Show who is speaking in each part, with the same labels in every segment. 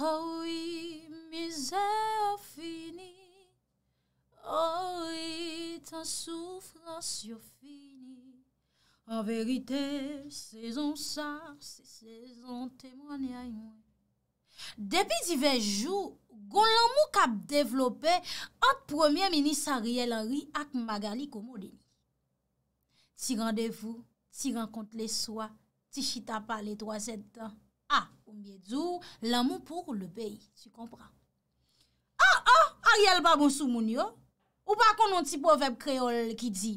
Speaker 1: Haoui, mizè yo fini, haoui, tan soufrans yo fini. An verite, sezon sa, sezon temwanyay mwen. Depi divenjou, goun lan mou kap devlopè an premier minisari el anri ak Magali Komodini. Ti randevou, ti renkont le swa, ti chita pa le 3-7 dan. Ou miedou, l'amou pou le beyi. Tu kompra. A, ah, a, ah, a, yel bagonsou moun yo. Ou bako nou ti povep kreol ki di.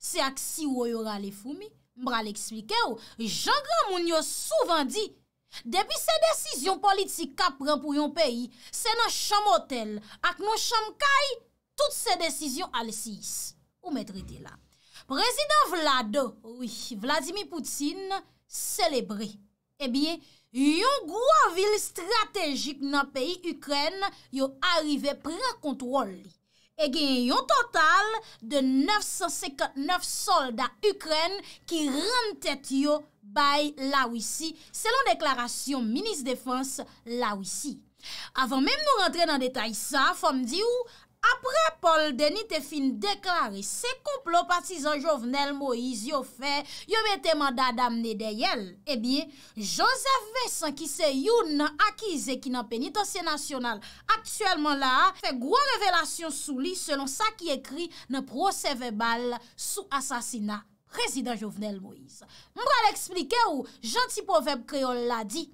Speaker 1: Se ak si woyoura le foumi. Mbra le eksplike ou. Jean-Gran moun yo souvan di. Depi se desisyon politik kapren pou yon peyi, se nan chamotel, ak nan chamkay, tout se desisyon alisiyis. Ou mèdrede la. Prezident Vlad, oui, Vladimir Poutine, selebré. Ebyen, eh Yon gwa vil strategik nan peyi Ukren yo arive prekontrol li. E gen yon total de 959 soldat Ukren ki rentet yo bay la wisi, selon deklarasyon Ministre de France la wisi. Avan menm nou rentre nan detay sa, fam di ou? apre Paul Denis te fin deklare se kouplo patizan Jovenel Moïse yo fe, yo mette manda damne de yel, e bie, Joseph Vessan ki se youn akize ki nan penitansye nasyonal, aktuelman la, fe gwa revelasyon sou li selon sa ki ekri nan proseve bal sou asasina prezident Jovenel Moïse. Mbra l'explike ou, janti poveb kreol la di,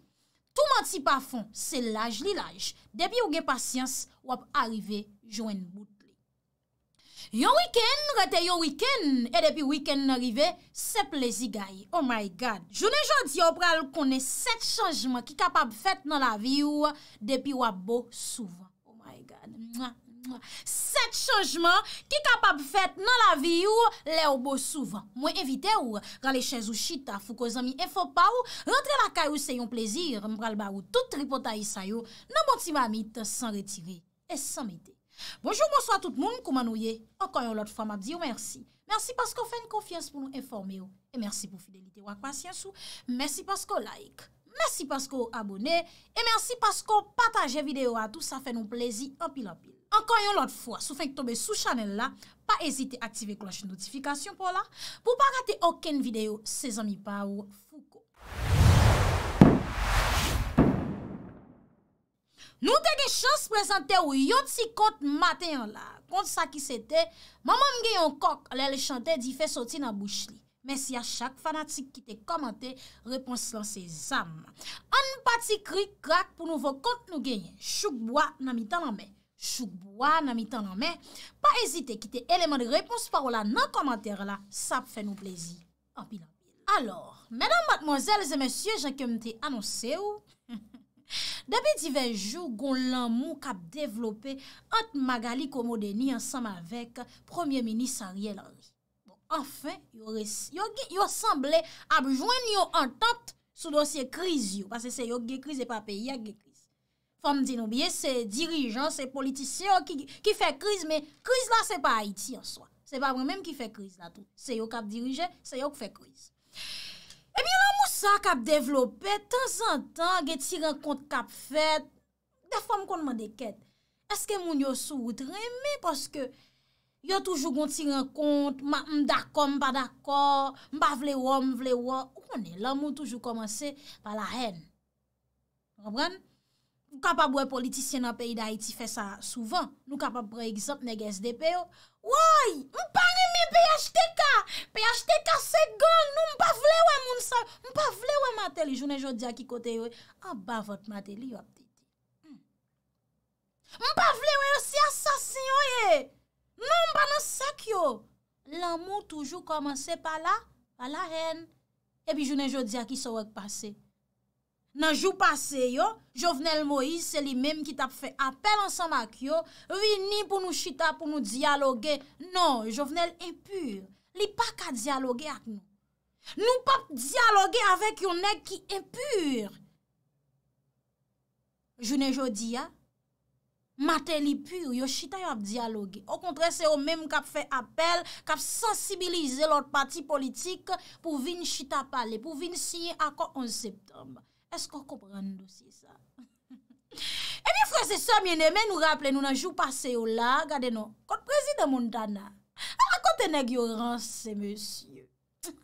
Speaker 1: Tou manti pa fon, se laj li laj. Depi ou gen pasyans, wap arive joen bout li. Yon wiken, rete yon wiken, e depi wiken n'arive, se plezi gayi. Oh my God! Jounen jodi, ou pral kone set chanjman ki kapab fèt nan la vi ou, depi wap bo souvan. Oh my God! Sèt chanjman ki kapab fèt nan la vi ou le ou bo souvan. Mwen evite ou rale chèz ou chita fou ko zami e fò pa ou, rentre la kaj ou se yon plezir, mpral ba ou tout ripota yisay bon oh, ou, nan bonti mamit san retire et san mète. Bonjour, monswa tout moun, kouman ou ye, ankan yon lot fòm a di ou mersi. Mersi paskou fèn konfians pou nou enforme ou, e mersi pou fidelite ou akwasyens ou, mersi paskou like, mersi paskou abone, e mersi paskou pataje videyo a tout sa fèn ou plezit apil apil. Ankan yon lot fwa, sou fek tobe sou chanel la, pa ezite aktive kloche notifikasyon pou la, pou pa rate oken videyo Sezamipa ou Fouko. Nou te gen chans prezante ou yot si kont maten yon la. Kont sa ki se te, maman gen yon kok ale le chante di fe soti nan bouch li. Mersi a chak fanatik ki te komante, repons lan Sezam. An pati kri krak pou nouvo kont nou genyen, chouk bwa nan mi tanan men. Choukboa nan mitan nan men, pa ezite kite eleman de repons parola nan komantere la, sa pfe nou plezi. Anpina. Alors, menan matmozèl zè mèsyè, jè ke mte anonse ou? Dèbe diven jou, goun lan mou kap devlopè, ant magali komode ni ansam avèk, premier mini san riel anzi. Bon, anfen, yo res, yo ge, yo semblè ap jwen yo antat sou dosye kriz yo, pasè se yo ge kriz e pape ya ge kriz. Fòm dinoubye, se dirijan, se politisyon ki fè kriz, mè kriz la se pa Haiti ansoa. Se pa mwen mèm ki fè kriz la tou. Se yo kap dirijen, se yo k fè kriz. E eh bè yon lan moussa kap devlopè, tan zan tan, ge tiran kont kap fèt, da fòm konman de kèt. Eske moun yo sou woutre mè, poske yo toujou kon tiran kont, mba mdakon, mba dakon, mba vle wò, mble wò. O mwen, lan moun toujou komanse pa la hèn. Mwen mwen? Nou kapap wè politisyen an peyi da iti fè sa souvan. Nou kapap pre egzant neg SDP yo. Woy! Mpanyemi PHTK! PHTK se gò! Nou mpavle wè moun sa! Mpavle wè mateli! Jounen jodi aki kote yo. A ba vòt mateli yo ap titi. Hmm. Mpavle wè yo si asasin yo ye! Nou mpana sak yo! L'amou toujou komanse pa la, pa la hen. Ebi jounen jodi aki sa wèk pase. Nan jou pase yo, jovenel Moïse se li mèm ki tap fè apel ansan ak yo, vi ni pou nou chita pou nou diyaloge. Non, jovenel e pur. Li pa ka diyaloge ak nou. Nou pa diyaloge avèk yonèk ki e pur. Jounè jodi ya, matè li pur, yo chita yo ap diyaloge. O kontre se yo mèm kap fè apel, kap sensibilize lòt pati politik pou vin chita pale, pou vin siye akon 11 septembre. Esko koprando si sa? E mi fwese sa mwen eme nou rapple nou nan jou pase yo ah, la, gade nou, kote prezide moun dana, an akote neg yorans se monsye.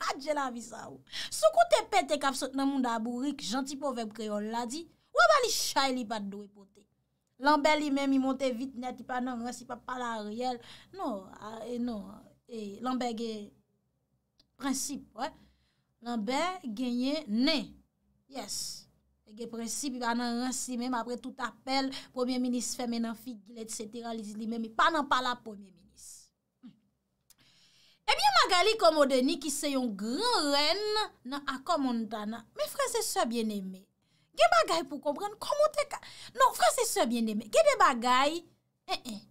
Speaker 1: Adje la visaw. Sou kote pete kap sot nan moun da abourik, janti po vep kreyon la di, waba li chay li bat do e pote. Lanbe li men mi monte vit net, ipa nan, wesi pa pala riel. Non, e non, lanbe genye, prinsip, wè, lanbe genye ney. Yes, ege prensi pi banan ransi mèm apre tout apel, Premier Ministre fèmè nan figlet, etc. Li zili mèm, mi panan pala Premier Ministre. Hmm. Ebyen magali komo deni ki se yon gran ren nan akomondana, mè fransese bien eme, ge bagay pou kompren, komo te ka... Non, fransese bien eme, ge de bagay, eh, eh,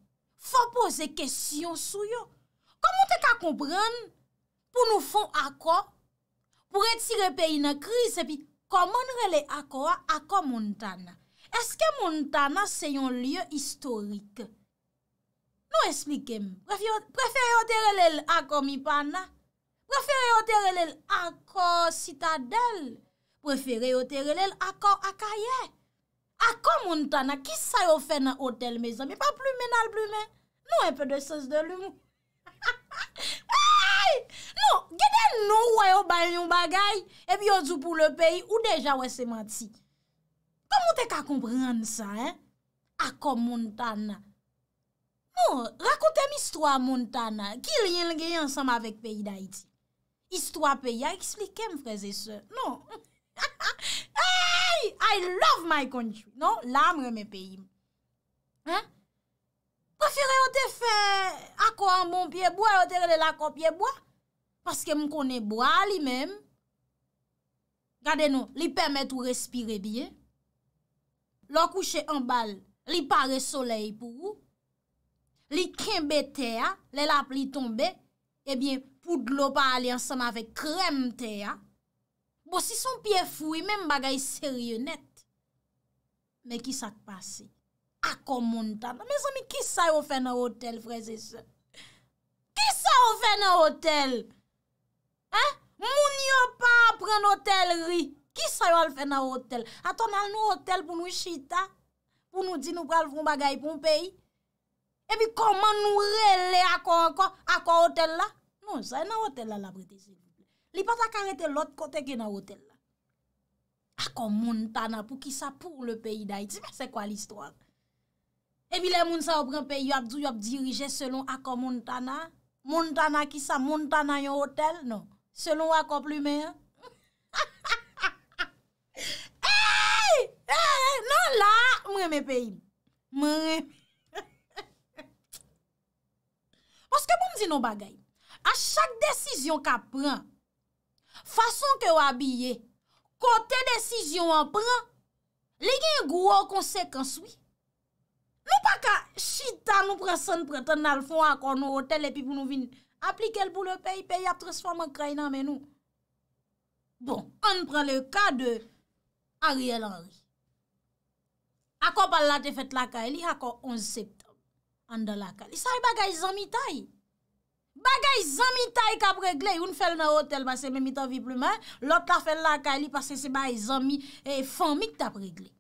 Speaker 1: fò pose kèsyon sou yo, komo te ka kompren, pou nou fò akwa, pou retire peyi nan kriz epi, Kon moun rele akwa, akwa Montana. Eske Montana se yon liyo istorike? Nou esplikem, preferi ote rele akwa Mipana, preferi ote rele akwa Citadel, preferi ote rele akwa Akaye. Akwa Montana, ki sa yo fe nan hotel me zan, mi pa plume nan plume? Nou e pe de sos de lume. Ha! Ha! Ha! Ay, nou, gede nou wè yo banyon bagay, e bi yo zupou le peyi, ou deja wè seman ti. Komou te ka komprende sa, he? Eh? Ako, moun tanna. Nou, rakoute m istwa moun tanna, ki rin lge yansam avèk peyi da iti. Istwa peyi, a, eksplike m freze se. Nou, ha, ha, ha, ay, I love my country, nou, lamre me peyi. Ha? Kwa fere yo te fe akwa an bon piye bwa, yo te re le lakon piye bwa. Paske m konen bwa li menm. Gade nou, li pemet ou respire biye. Lo kouche an bal, li pare soley pou ou. Li kinbe te ya, le lap li tombe. Ebyen, eh poudlo pa ali ansama ve krem te ya. Bo si son piye fou, i menm bagay serye net. Me ki sak pasey. Ako moun tana. Me zomi, ki sa yo fe nan hotel, freze se? Ki sa yo fe nan hotel? Ha? Moun yo pa pre nan hotel ri. Ki sa yo al fe nan hotel? Aton al nou hotel pou nou shita? Pou nou di nou pral pou mba gay pou mpeyi? Ebi, koman nou rele ako anko? Ako hotel la? Non, sa yo nan hotel la, la brete. Li pata karete lot kote ki nan hotel la. Ako moun tana pou ki sa pou mba gay pou mpeyi. E bile moun sa ou bran peyi wap, dou wap dirije selon akon moun tana, moun tana ki sa, moun tana yon hotel, non. Selon akon plume, he. Non la, mwen me peyi. Mwen. Poske pou mzi nou bagay, a chak desisyon ka pren, fason ke wabye, kote desisyon wap pren, le gen gwo konsekans wik. Nou pa ka chita nou presen preten nal fwa akon nou hotel epi pou nou vin aplikel pou le pey pey ap tres fwa mwen kray nan men nou. Bon, an pre le ka de a riel anri. Akon pal la te fet laka e li, akon 11 septem an de laka e li. Sa e bagay zami tay. Bagay zami tay kap regle. Un fel nan hotel basen men mi to vi plouman. Lot la fel laka e li pasen se ba zami e fon mik tap regle.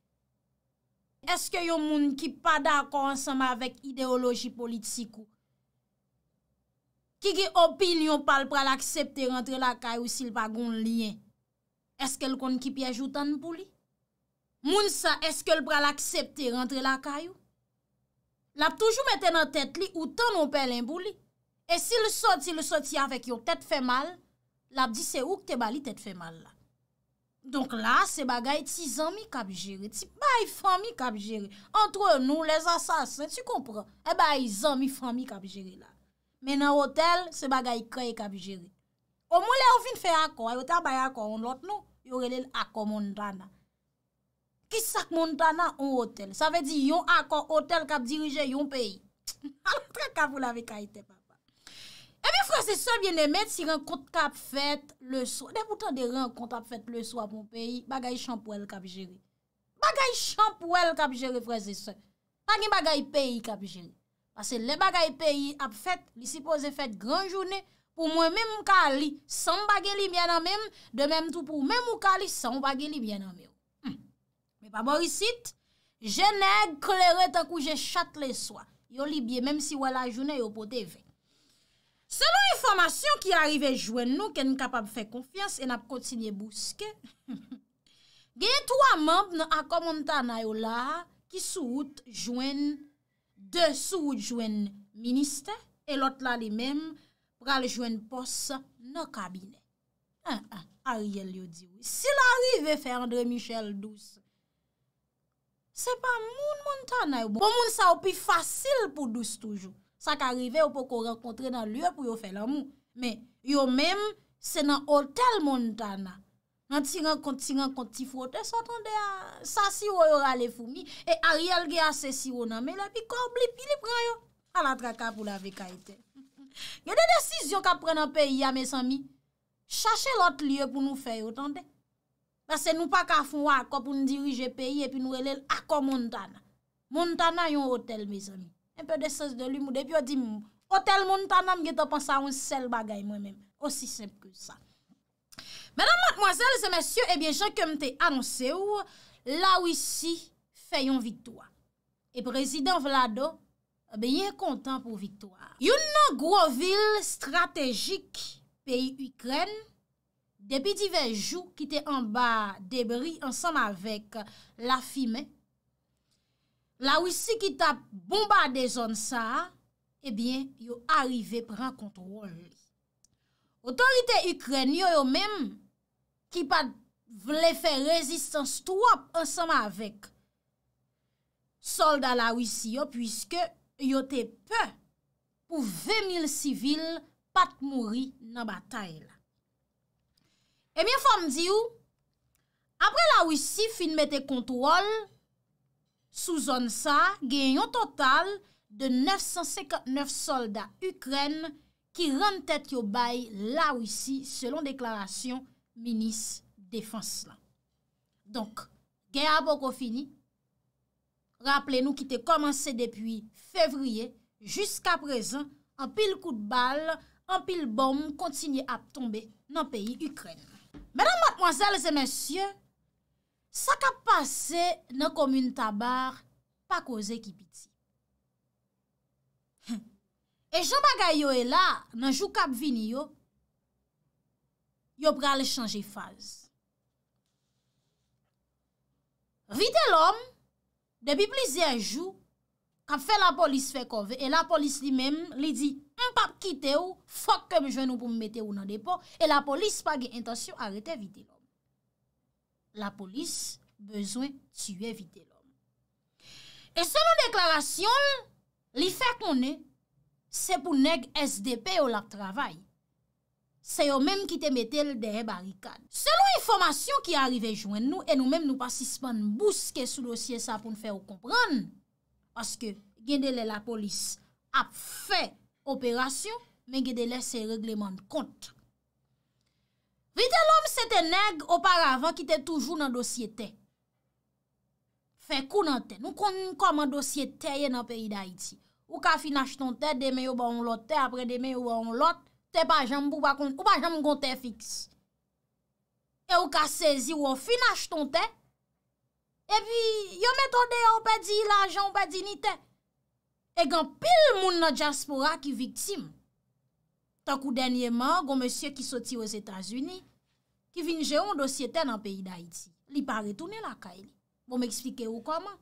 Speaker 1: Eske yon moun ki pa dako ansama vek ideoloji politikou? Ki ki opinyon pal pral aksepte rentre la kayou sil pa goun liyen? Eske l kon ki pyejoutan pou li? Moun sa eske l pral aksepte rentre la kayou? Lap toujou mette nan tet li ou tan ou pelen pou li? E si le soti le soti avek yon tet fe mal, lap di se ou ke bali tet fe mal la? Donk la, se bagay ti zanmi kap jere, ti bayi fanmi kap jere. Antre nou, le zan san san, ti kompre, e bayi zanmi fanmi kap jere la. Menan hotel, se bagay kreye kap jere. O moun le ou fin fe akon, e hotel bayi akon, on lot nou, yorele akon mondana. Kisa mondana ou hotel? Sa ve di yon akon hotel kap dirije yon peyi. Alotre kap ou la ve kaite pa. E mi fwese se vye ne met si renkont ap fet le so, de pou tan de renkont ap fet le so ap moun peyi, bagay chan pou el kap jere. Bagay chan pou el kap jere fwese se. Pagin bagay peyi kap jere. Pase le bagay peyi ap fet, li sipoze fet gran jounen, pou mwen men mou ka li, san bagay li byen an men, de men mou tou pou men mou ka li, san bagay li byen an men. Me hmm. pa morisit, je neg kleret akou je chat le so. Yo li byen, menm si wè la jounen yo pote ven. Selon informasyon ki arive jwen nou, ken kapab fè konfians, en ap kontinye bouske, genye 3 mob nan akomontanay ou la, ki sou wout jwen, de sou wout jwen minister, e lot la li men, pral jwen pos nan kabine. An, an, a riel yo diwi. Si la rive fè André Michel douz, se pa moun montanay ou bon, pou moun sa ou pi fasil pou douz toujou. sa ka rive ou pou ko renkontre nan lye pou yo fè l'amou. Men, yo menm, se nan hotel Montana. Nan ti renkonti, ti renkonti fote, sa tonde a sa siwo yo rale fumi, e a rial ge a se siwo nanme la, pi ko oubli, pi li pran yo. A la traka pou la veka ite. Yo de desisyon ka pren an peyi ya, me san mi, chache lote lye pou nou fè yo tonde. Bas se nou pa ka fwa, ko pou nou dirije peyi, e pi nou rele akon Montana. Montana yon hotel, me san mi. Epe deses de li mou, depi yo di mou, otel moun tanam geto pansa an sel bagay mwen men, osi semp kou sa. Mèdam matmoazèl, zè mèsyò, ebyen eh jèk kèm te anonsè ou, eh la wisi fè yon viktoa. E prezident Vlado, ebyen kontan pou viktoa. Yon nan gwo vil strategik peyi Ukren, depi divej jou ki te an ba debri ansanm avèk la fi mè, la wisi ki tap bomba de zon sa, ebyen, eh yo arive pran kontrol. Otorite Ukren yo yo menm, ki pat vle fe rezistans tou ap ansama avek, solda la wisi yo, pwiske yo te pe pou ve mil sivil pat mouri nan batay la. Emyen fom di yo, apre la wisi finmete kontrol, Souzon sa, genyon total de 959 soldat Ukren ki rentet yo bay la ou isi selon deklarasyon Minis Defenslan. Donk, genyon bo kofini. Raple nou ki te komanse depi fevriye, Jusk aprezen, anpil kout bal, anpil bom kontinye ap tombe nan peyi Ukren. Menan matmwazalze mensyen, sa kap pase nan komune tabar pa koze ki biti. E jamba gayo e la nan jou kap vini yo, yo prale chanje faze. Vite lom, debi blize a jou, kap fe la polis fe kove, e la polis li mem li di, m pap kite ou, fok kem jwen ou pou m mete ou nan depo, e la polis pa gen intasyon arete vite lom. La polis bezwen tue vide lòm. E selon deklarasyon, li fèk mounè, se pou neg SDP ou lak travay. Se yo menm ki te metel de he barikad. Selon informasyon ki arive jwen nou, e nou menm nou pasisman bouske sou dosye sa pou n'fè ou kompran, paske gen dele la polis ap fè operasyon, men gen dele se regleman kontre. Vite lom se te neg oparavan ki te toujou nan dosye te. Fè kou nan te. Nou kon kon man dosye te ye nan perida iti. Ou ka finas ton te, demen yo ba on lote, apre demen yo ba on lote, te pa jam pou pa konten, ou pa jam konten fiksi. E ou ka sezi, ou finas ton te, e pi yo metode yo pe di la jan, ou pe di ni te. E gen pil moun nan diaspora ki viktim. Takou denye man, goun monsye ki soti wos Etasuni, ki vinje yon dosyete nan peyi da iti. Li pare toune lakay li. Bon m'eksplike ou koman.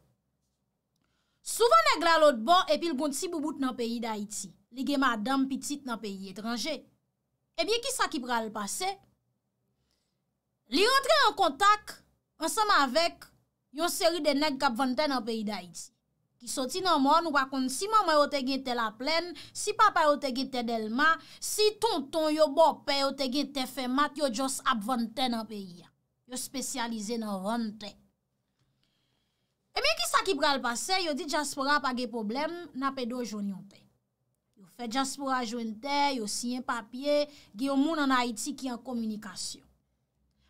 Speaker 1: Souvan neg la lot bon epi l goun si bouboute nan peyi da iti. Li gen ma dam pitit nan peyi etranje. Ebiye ki sa ki pral pase? Li rentre an kontak ansama avek yon seri de neg kapvanten nan peyi da iti. Ki soti nan moun, wakon si maman yo te gen te la plen, si papa yo te gen te delman, si tonton yo bope yo te gen te femat, yo jos ap vante nan peyi. Yo spesyalize nan vante. E men ki sa ki pral pase, yo di Jaspora pa ge problem, na pe do joun yon pe. Yo fe Jaspora joun te, yo siyen papye, ge yon moun nan Haiti ki an komunikasyon.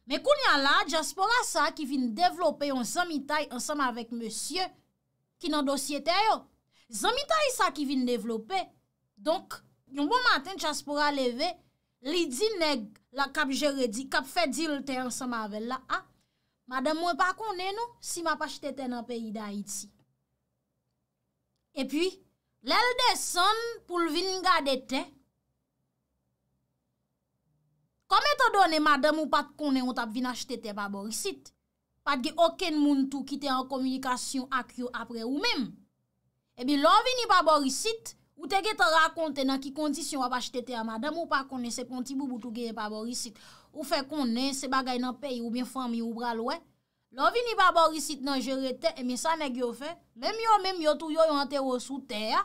Speaker 1: Men koun yan la, Jaspora sa ki vin devlope yon zamitay ansam avek monsye, Ki nan dosye te yo. Zanmi ta yisa ki vin devlope. Donk, yon bon maten chas pou raleve, lidi neg la kap jeredi, kap fedil te ansan mavel la a, ah, madem mwen pa kone nou, si ma pa chete te nan peyi da iti. E pi, lel de son pou vin nga de te, kome to do ne madem mwen pa kone ou tap vin achete te pa borisite. Patge oken moun tou ki te an komunikasyon ak yo apre ou menm. Ebi lòvini babo risit, ou te ge te rakonte nan ki kondisyon wap achete te a madame ou pa kone se pon ti bou boutou geye babo risit. Ou fe kone se bagay nan peyi ou bien fami ou bral wè. Lòvini babo risit nan je rete, ebi sa neg yo fe, menm yo menm yo tou yo yon anter yo sou te ya,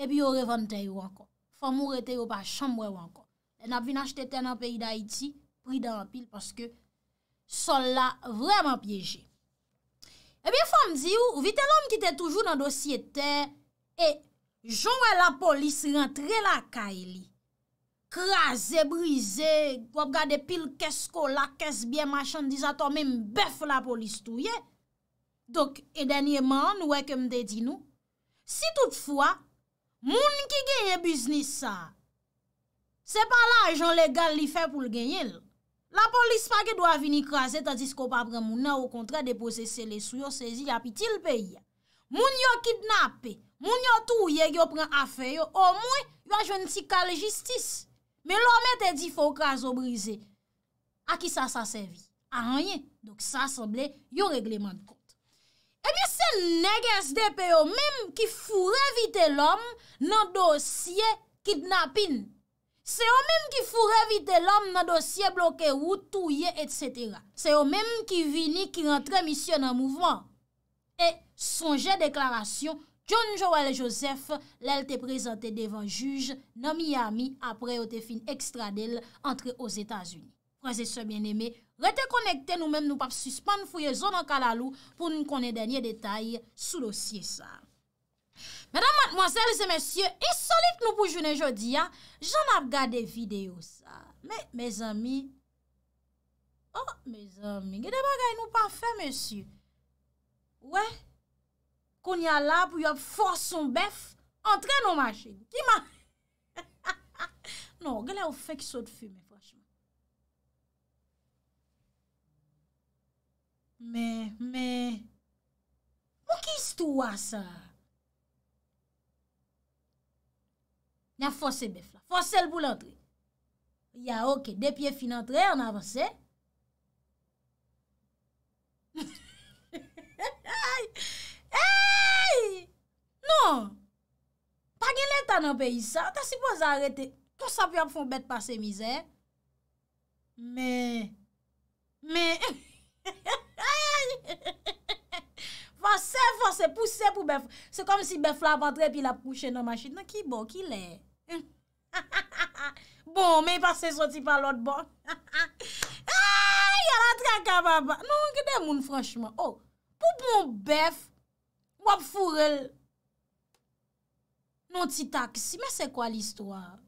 Speaker 1: ebi yo revante yo ankon. Fomou rete yo pa chanmwe yo ankon. E nap vi na chete ten anpeyi da iti, pri da anpil, paske, Son la vreman pyeje. E bi fwa m di ou, ou vite l om ki te toujou nan dosye te, e jounwe la polis rentre la ka e li. Kraze, brize, wap gade pil kesko la, kes biye machan, diz ato mè mbef la polis tou ye. Dok, e denye man, nou weke mde di nou. Si toutfwa, moun ki genye biznis sa, se pa la ajon legal li fe pou l genye l. La polis pa ge do a vini kraset ta dis ko pa pre mounen ou kontre depose se lesou yo sezi ya pi til pe yon. Moun yo kidnap pe, moun yo touye yo pren afe yo, o moun yo a jwen si kal jistis. Me lome te di fo kraso brise. A ki sa sa sevi? A anye. Dok sa sa ble yo regleman kote. E bi se neges de pe yo menm ki fure vite lome nan dosye kidnapin. Se yo menm ki fure evite lom nan dosye bloke ou touye et setera. Se yo menm ki vini ki rentre misyon nan mouvman. E sonje deklarasyon, John Joel Joseph lal te prezante devan juj nan Miami apre o te fin ekstradel antre os Etats-Unis. Prese se bien eme, rete konekte nou menm nou paf suspande fouye zon an kalalou pou nou konen denye detay sou dosye sa. Madame, mademoiselles et messieurs Insolite nou pou jounen jodi ya J'en ap gade videyo sa Me, me zami Oh, me zami Gede bagay nou pa fe, messieurs Ouè Koun ya la pou yop for son bef Entren nou ma chen Ki ma Non, gale ou fe ki sot fume Me, me Mou ki istou a sa Ya fose non! bef la, fose l pou l antre. Ya oke, de pye fin antre, an avanse. Ay, ay, non, pa gen lè tan an pe yisa, an ta si pou zarete, kon sa pya pou foun bet pase mizè. Me, me, ay, ay, fose, fose, puse pou bef, se kom si bef la ap antre, pi la puse nan machite, nan ki bo, ki lè. Bon, mè y pa se soti pa l'ot bon Aaaa, y a la traka baba Non, genè moun franchman oh, Poupon bef, wap fourel Non, ti tak si, mè se kwa l'histoire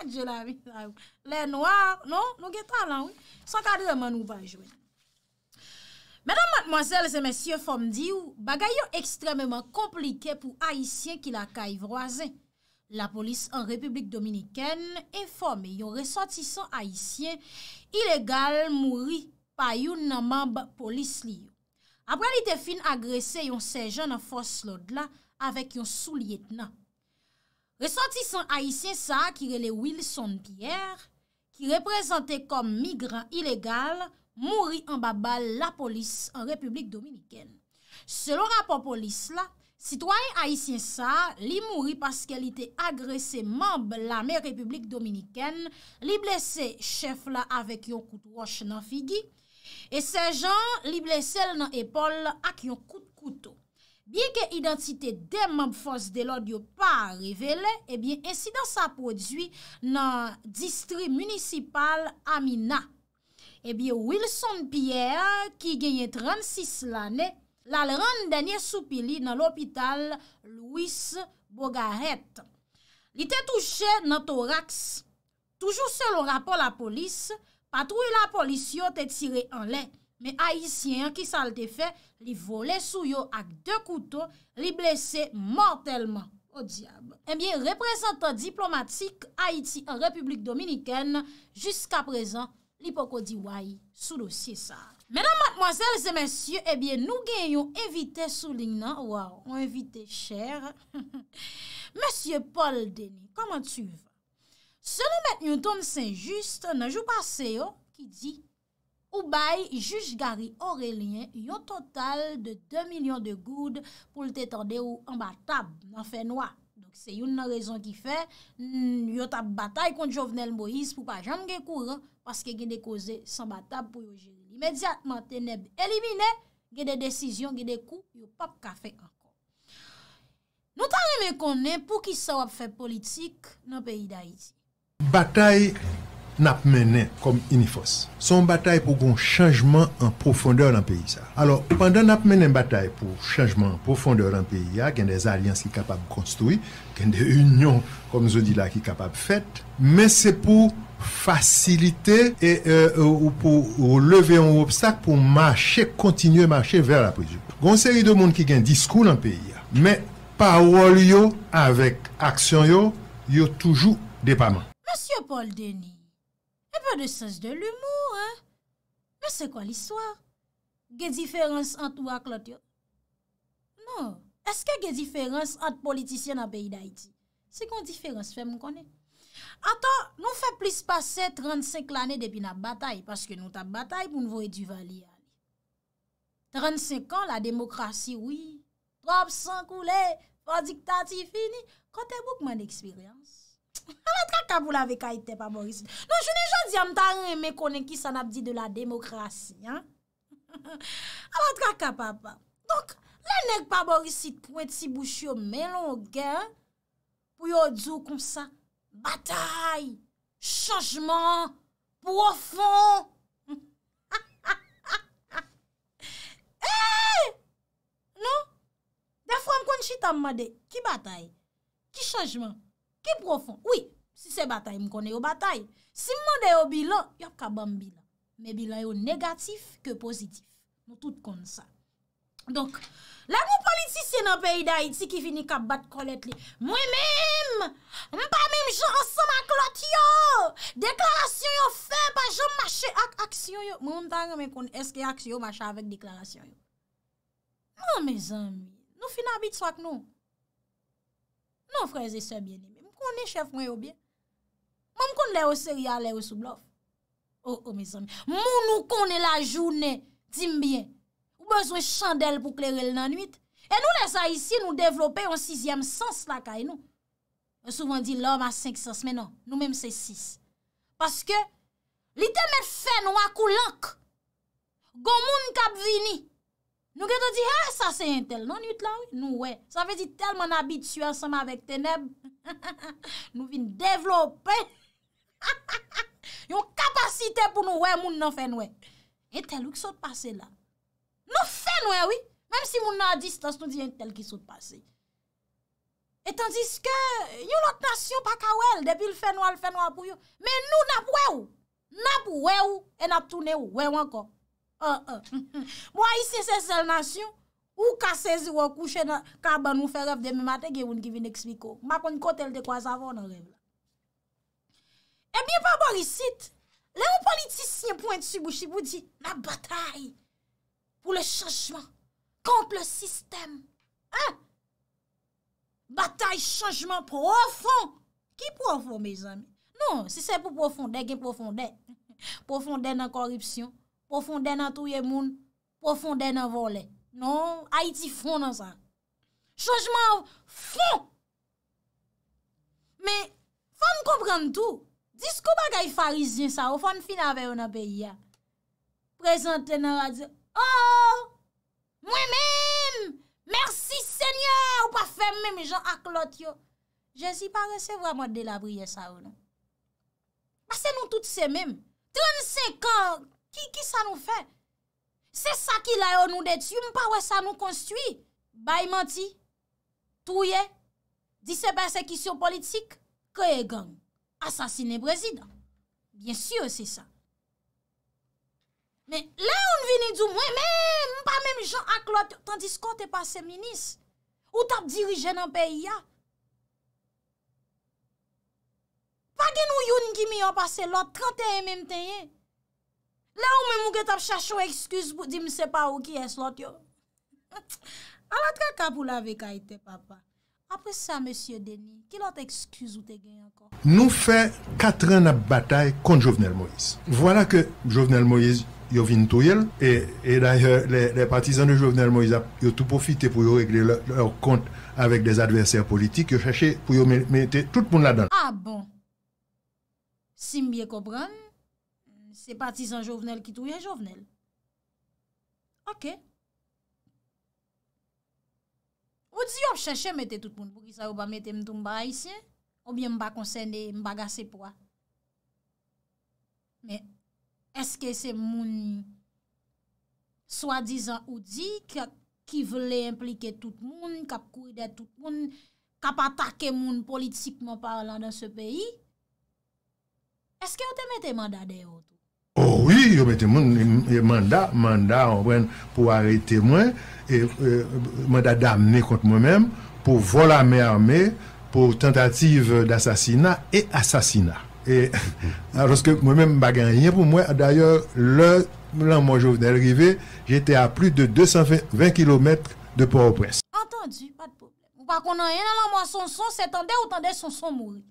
Speaker 1: Adjè ah, la, lè noir, non, nou genè talan Sankadre man nou va jwen Mèdam matmoazèl, se mèsyè fòm di ou Bagay yo ekstremèman komplike pou haisyen ki la kaivroazè La polis an Republik Dominiken informe yon resotisan Haitien ilegal mouri pa yon namab polis liyo. Apre li te fin agrese yon sejen an Foslod la avek yon sou liyetna. Resotisan Haitien sa akire le Wilson Pierre ki represente kom migran ilegal mouri an babal la polis an Republik Dominiken. Selon rapor polis la, Citoyen haisyen sa, li mouri paske li te agrese mab la me Republik Dominiken, li blese chef la avek yon koutou wosh nan figi, e se jan li blese l nan epol ak yon kout koutou. Biye gen identite de mab fos de lodi yo pa revele, ebyen insidan sa podwi nan distri municipal Amina. Ebyen Wilson Pierre ki genye 36 lane, La le ran denye sou pili nan l'opital Louis-Bogaret. Li te touche nan toraks. Toujou se lo rapon la polis, patroui la polis yo te tire an len. Me Haitien ki salte fe, li vole sou yo ak de koutou, li blese mortalman. O diab, eh reprezentan diplomatik Haiti an Republik Dominiken, jiska prezan li poko di wahi sou dosye sa. Menan matmwazel se mensyo, ebyen eh nou gen yon evite souling nan, waw, ou evite chèr. Mèsyo Paul Deni, koman tsyu? Se nou mèt yon ton sèn juste, nan jou passe yo, oh, ki di, ou bay juj gari Aurelien yon total de 2 milyon de goud pou lte tende ou an batab nan fè noua. Se yon nan rezon ki fè, yon tap batay kont jovnel Moïse pou pa jan gen kouran, paske gen de koze san batab pou yon gen. imediatman teneb elimine, ge de desisyon, ge de kou, yo pap ka fek ankon. Nou tanye men konen pou ki sa wap fe politik nan peyi da
Speaker 2: izi. Batae nap menen kom inifos. Son batae pou kon chanjman an profondeur nan peyi sa. Alors, pandan nap menen batae pou chanjman an profondeur nan peyi sa, gen de zaryans ki kapab konstoui, gen de union, kom zo di la, ki kapab fet, men se pou Fasilite euh, euh, ou leve ou obstak pou mache, kontinue mache ver la prejou. Gon se li do moun ki gen diskou nan peyi ya. Men, pa wol yo, avek aksyon yo, yo toujou depaman.
Speaker 1: Monsieur Paul Denis, e pe de sens de l'humour, he? Men se kwa l'iswa? Ge diferans an tou ak lot yo? Non, eske ge diferans an politisyen nan peyi da iti? Se kon diferans fe mou konen? Atan, nou fè plis pase 35 l'anè depi na batay, paske nou ta batay pou nou vwè di vali. 35 an la demokrasi, wè. 35 ou lè, pa dikta ti fini. Kote bouk man eksperyans. A la traka pou la vekay te pa borisit. Non, jounè jò di a mta anè mè konen ki san ap di de la demokrasi. A la traka, papa. Donk, lè nèk pa borisit pou etsi bouchi yo mè lon gè, pou yo djou kon sak. Batay, chanjman, profon. Eh, non, defwa m kon chita m made ki batay, ki chanjman, ki profon. Oui, si se batay m kon yo batay. Si m mode yo bilan, yo kaban bilan. Me bilan yo negatif ke pozitif. M tout kon sa. Donk, la moun politisye nan peyda iti ki fini ka bat kolet li. Mwen mèm, mwen pa mèm jò ansèm ak lot yo. Deklarasyon yo fè, pa jò mwache ak aksyon yo. Mwen mwantan mwen kon eske aksyon yo, mwache avèk deklarasyon yo. Mwen mèzèm, nou fina bit wak nou. Nou freze sè bjen, mwen konen chèf mwen yo bjen. Mwen konen lè wè sè rialè wè sou blòf. O, oh, o oh, mèzèm, mwen nou konen la jounè, tim bjen. bezwe chandel pou kleril nan 8. E nou lesa isi nou devlope yon 6e sens la kay nou. E souvan di lom a 5 sens, non, men nou, nou menm se 6. Paske, li temet fen wakou lank. Gon moun kap vini. Nou ke te di, ha, ah, sa se yon tel. Nan 8 la, nou we. Sa ve di telman abituel seman vek teneb. Nou vin devlope. Yon kapasite pou nou we moun nan fen we. E tel, wik so te pase la? mèm si moun nan a distans nou diyen tel ki soute pase etan diske yon lòt nasyon pa ka wel depil fenwa l fenwa pou yon mè nou nap wew nap wew e nap toune wèw ankon mwa yisi se se l nasyon ou kasezi wò kouche kaban ou fe ref deme mate ge woun ki vin ekspiko mwa kon kote l dekwa zavon an ref la e bin pa borisit le yon politis siye point subou si boudi na batayi pou le chanjman, komple sistem, batay chanjman profon, ki profon, me zan, non, si se pou profonde, ki profonde, profonde nan koripsyon, profonde nan touye moun, profonde nan volen, non, Haiti fon nan sa, chanjman fon, men, fon komprende tou, disko bagay farizyen sa, ou fon fin avey ou nan peyi ya, prezante nan wadze, Oh, mwen men, mersi senyor, ou pa fen men, jen ak lot yo. Jezi pare se vwa mwen de la vriye sa ou nan. Basen nou tout se men, toun se kor, ki sa nou fe? Se sa ki la ou nou detu, mwen pa wè sa nou konstui. Baymenti, touye, dise persekisyon politik, kwe gen, asasine brezida. Bien syo se sa. Mwen mwen pa menm jen ak lot yo Tandis kon te pase menis Ou tap dirije nan peyi ya Pa gen ou yon ki mi yo pase lot 31 menm tenye Mwen mwen mwen mwen tap chacho ekskuse Di mwen sepa ou ki es lot yo A la tra kap ou la ve kaite papa Apre sa monsie Deni Ki lot ekskuse ou te gen
Speaker 2: anko Nou fe katren ap batay Kon Jovenel Moïse Voila ke Jovenel Moïse ils et, et d'ailleurs les, partisans de Jovenel Moïse ont tout profité pour régler leur, compte avec des adversaires politiques ils cherché pour mettre tout le monde là-dedans
Speaker 1: ah bon si je bien comprendre c'est partisans Jovenel qui touillent Jovenel OK ou dit on cherché mettre tout le monde pour qui ça ou pas mettre m'tomba ici ou bien m'pas concerné m'pas gasser poids mais Eske se moun swadizan ou di ki vle implike tout moun, kap kouyde tout moun, kap atake moun politikman parlant dan se peyi? Eske yo te mette manda deyo?
Speaker 2: Ou yi oh yo mette moun manda, manda pou arete mwen, e, e, manda da amene kont mwen men, pou vola me amene, pou tentative dasasina e asasina. a roske mwen mwen baganyen pou mwen a d'ayor l'an mwen jouve d'arrivé j'ete a plu de 220 km de pou ou pres Entendu,
Speaker 1: pa d'poblèm ou pa konan yon an mwen son son se tende ou tende son son moun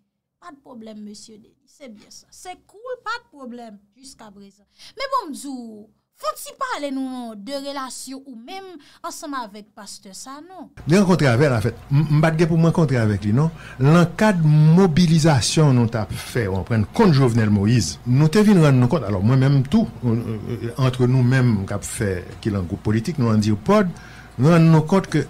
Speaker 1: pa d'poblèm monsye de, se bien sa se koul, pa d'poblèm me bon mzou Fout si pale nou de relasyon ou mem ansama vek paste sa, nou?
Speaker 2: Mwen kontre avek la fet, mbat gen pou mwen kontre avek li, nou? Lan kad mobilizasyon nou tap fe, ou an pren konjouvenel Moïse, nou te vin ran nou kont, alo mwen menm tou, antre euh, euh, nou menm kap fe ki langou politik, nou an di ou pod, ran nou kont ke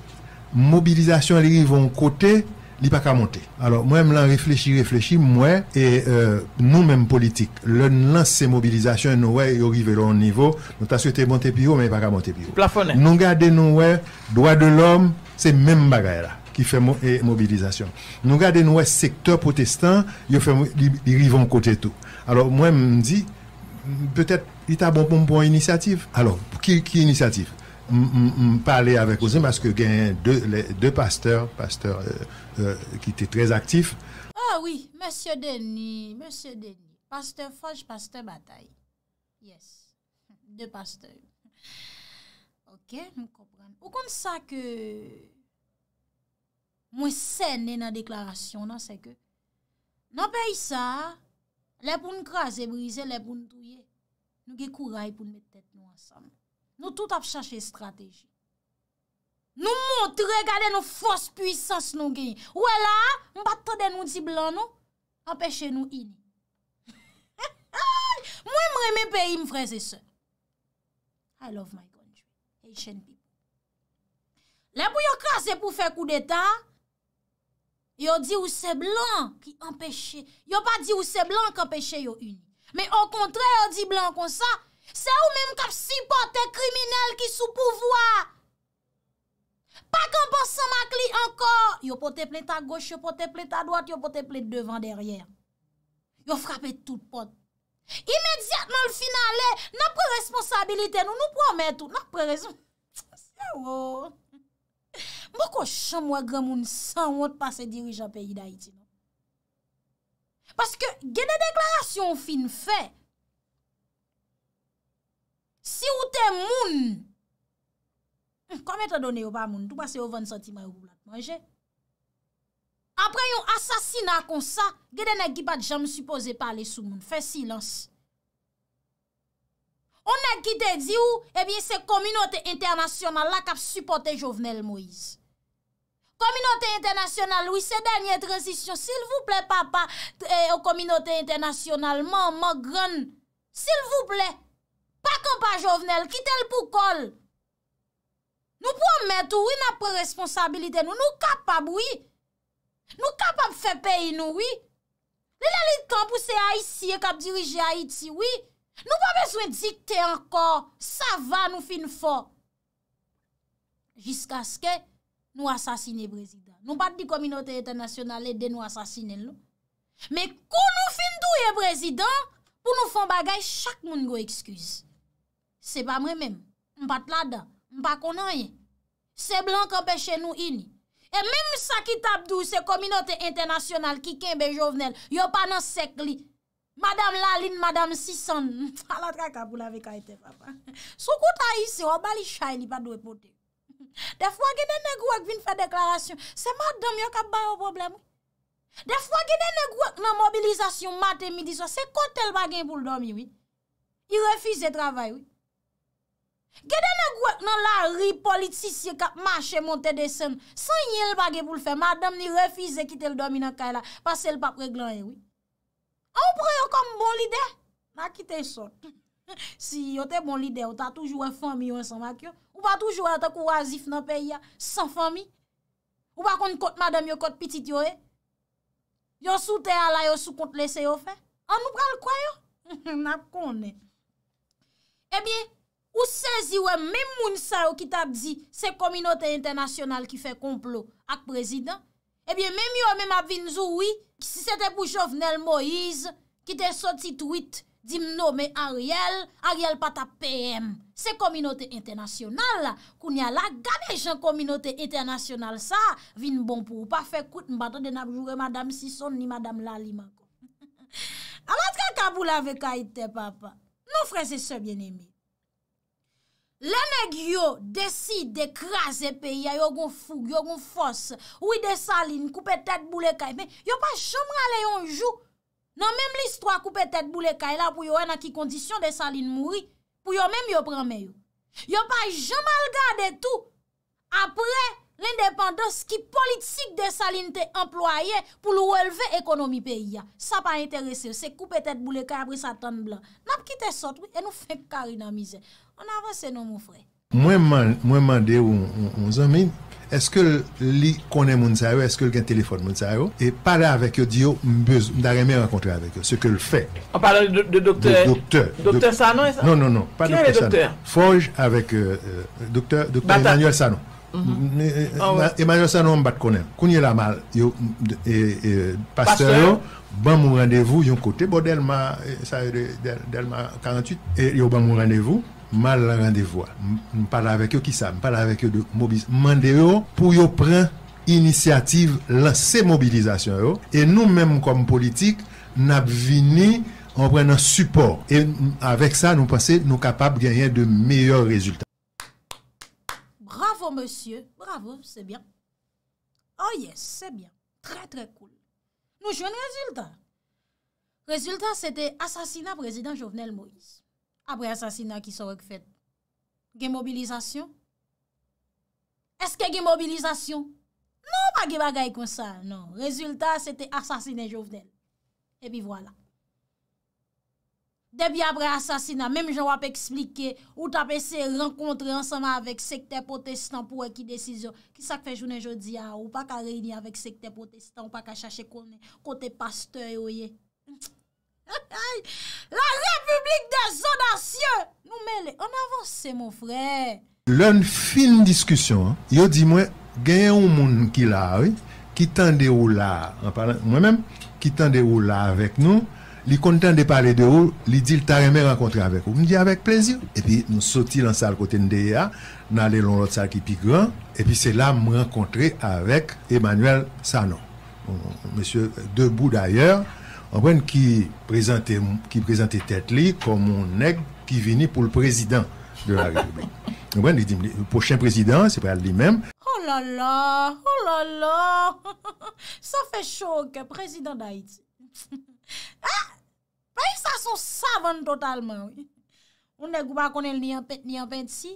Speaker 2: mobilizasyon li yon kote, il pas qu'à monter. Alors, moi, je réfléchis, réfléchis, moi, et e, nous-mêmes politiques, le ces mobilisation, nous, ouais, il à au niveau, nous avons souhaité monter plus haut, mais pas qu'à monter plus haut. Nous gardons, nous, ouais, droit de l'homme, c'est même bagarre là qui fait la e, mobilisation. Nous gardons, nous, secteur protestant, ils vont côté tout. Alors, moi, je me dis, peut-être, il t'a bon pour une initiative. Alors, qui, qui initiative m pale avèk ose maske gen de pasteur, pasteur ki euh, euh, te trez aktif.
Speaker 1: Ah oui, M. Deni, M. Deni, pasteur fòj, pasteur batay. Yes. De pasteur. Ok, nou kompran. Ou kon sa ke mwen sè ne nan deklarasyon nan seke. Nan pey sa, lèpoun krasè, brise lèpoun touye. Nou ge kouray pou netet nou ansan. Nou tout ap chache strategi. Nou montre, regade nou fos pwisans nou genyi. Ou e la, mba tade nou di blan nou, apèche nou in. Mwen mreme pe im freze se. I love my God, Jou. E chen bi. Le pou yo kras e pou fe kou de ta, yo di ou se blan ki apèche. Yo pa di ou se blan ki apèche yo in. Me o kontre, yo di blan kon sa, Se ou men m kap si pote kriminel ki sou pouvoa. Pa konponsan mak li ankor. Yo pote ple ta goche, yo pote ple ta doite, yo pote ple devan deryere. Yo frape tout pot. Imediat nan l finalè, nan pre responsabilite nou nou promettou. Nan pre responsabilite. Se ou. Mwen kwa chan mwen gwen moun san wot pa se dirijan peyi da iti. Paske gen de deklarasyon non? fin fey. Si ou te moun, hmm, kome te donye ou pa moun, tou pa se ou 20 centima ou pou lak manje. Apre yon asasina kon sa, gede ne gipat, jan m sou pose pa ale sou moun, fe silans. On ne gite di ou, e bie se kominote internasyonman, lak ap supporte jovenel Moise. Kominote internasyonman, ou se denye transisyon, sil vouple papa, e eh, kominote internasyonman, man, man, gran, sil vouple, Pa kompa jovnel, kitel pou kol. Nou pou anmè tou, ouy na pre responsabilite nou, nou kapab, ouy. Nou kapab fe peyi nou, ouy. Lele li tan pou se a iti, e kap dirije a iti, ouy. Nou pa beswen dikte ankor, sa va nou fin fo. Jiska ske, nou asasine brezidan. Nou pat di kominote etanasyonal, edè nou asasine lou. Me kon nou fin tou ye brezidan, pou nou fon bagay, chak moun go ekskuse. Se pa mre menm, m pa tlada, m pa konanyen. Se blan kapè chen nou ini. E menm sa ki tabdou se kominote internasyonal ki kenbe jovenel, yo pa nan sek li. Madame Laline, Madame Sisson. Fala traka pou la vekayte, papa. Soukou ta isi, wabali chay li pa dwe pote. Defwa genen negwak vin fè deklarasyon, se mat dami yo kap bayo problemo. Defwa genen negwak nan mobilizasyon, mat e midi so, se kotel bagen pou l'domi, oui. I refize travay, oui. Gede ne gwek nan la ri politisye kap mache monte de sem, sanye l bagye pou l fe, madame ni refize kite l domi nan kay la, pa se l pa preglanye wii. A ou pre yo kom bon lider? Na kite son. Si yo te bon lider, yo ta toujou en fami yo ensan mak yo, ou pa toujou yo e te kouazif nan peya, san fami? Ou pa kon kont madame yo kont pitit yo e? Yo sou te ala, yo sou kont lese yo fe? A nou pre l kwa yo? Nap kon e. Eh e biye, Ou sezi wè mè moun sa ou ki ta di se kominote internasyonal ki fe komplo ak prezident? Ebyè mè mi wè mè mè ap vin zoui ki se te pou chovnel Moïse ki te sotit wit dim nou mè Ariel, Ariel pata PM. Se kominote internasyonal la, koun ya la gane jan kominote internasyonal sa, vin bon pou ou pa fe kout mbato den ap joure madame Sison ni madame Lalima. A matra kabou la ve kaite papa, nou fre se se bien emi. Le neg yo desi dekraze peyi ya yo goun foug, yo goun fos, woui de salin, koupe tet boule kaj, men yo pa jom rale yon jou, nan menm l'istwa koupe tet boule kaj la pou yo wè nan ki kondisyon de salin mouri, pou yo menm yo prame yo. Yo pa jom al gade tou, apre l'independos ki politik de salin te employe pou lou elve ekonomi peyi ya. Sa pa interese, se koupe tet boule kaj apre sa tan blan. Nap ki te sot, woui, e nou fe karina mize. mwen avanse nou moun fre
Speaker 2: mwen mande ou moun zamine eske li kone moun sa yo eske gen telefon moun sa yo e pale avek yo diyo mbezu mda reme rakontre avek yo seke l fe doktor sanon non, non, non, fonj avek euh, euh, doktor emmanuel sanon mhm. euh, ah emmanuel sanon mbat kone kounye la mal yon paste yo e, e, ban moun randevou yon kote e, del ma 48 yon ban moun randevou Mal randevoi, m pala avek yo ki sa, m pala avek yo de mobilisasyon. Mande yo pou yo pren inisiativ lanse mobilisasyon yo. E nou menm konm politik, n ap vini, an pren an support. E avek sa nou pase nou kapab genyen de meyor rezultat.
Speaker 1: Bravo monsye, bravo, se bien. Oh yes, se bien, tre tre kouli. Nou jwen rezultat. Rezultat se de asasina prezident Jovenel Moïse. apre asasina ki sa wèk fèt. Gen mobilizasyon? Eske gen mobilizasyon? Non, pa gen bagay kon sa, non. Rezultat, sete asasine jovnen. Ebi wala. Debi apre asasina, mem jwa pe eksplike, ou ta pe se renkontre ansama avèk sekte potestan pou wèk ki desisyon. Ki sa kfe jounen jodi a, ou pa ka reyni avèk sekte potestan, ou pa ka chache konen, kote pasteur, oye. Mtsk. La republik de zonasyon Nou mè lè, an avanse moun frè
Speaker 2: Lè un fin diskusyon Yo di mwen, genye ou moun ki la Ki tan de ou la Mwen mèm, ki tan de ou la Avèk nou, li kontan de pale de ou Li di l tarè mè an kontre avèk Ou mè di avèk plezi E pi nou soti lan sal kote ndè ya Nan lè lon lot sal ki pi gran E pi se la mè an kontre avèk Emmanuel Sanon bon, Mèsyè debou d'ayèr anwen ki prezante tete li kon moun neg ki veni pou l prezident de la republike. Anwen li di mne, pochen prezident, sepe al li menm.
Speaker 1: Oh lala, oh lala, sa fe chok, prezident d'Haïti. Ha, ah, pa yi sa son savan totalman. Moun neg ou bakon el ni anpèt, ni anpèt si,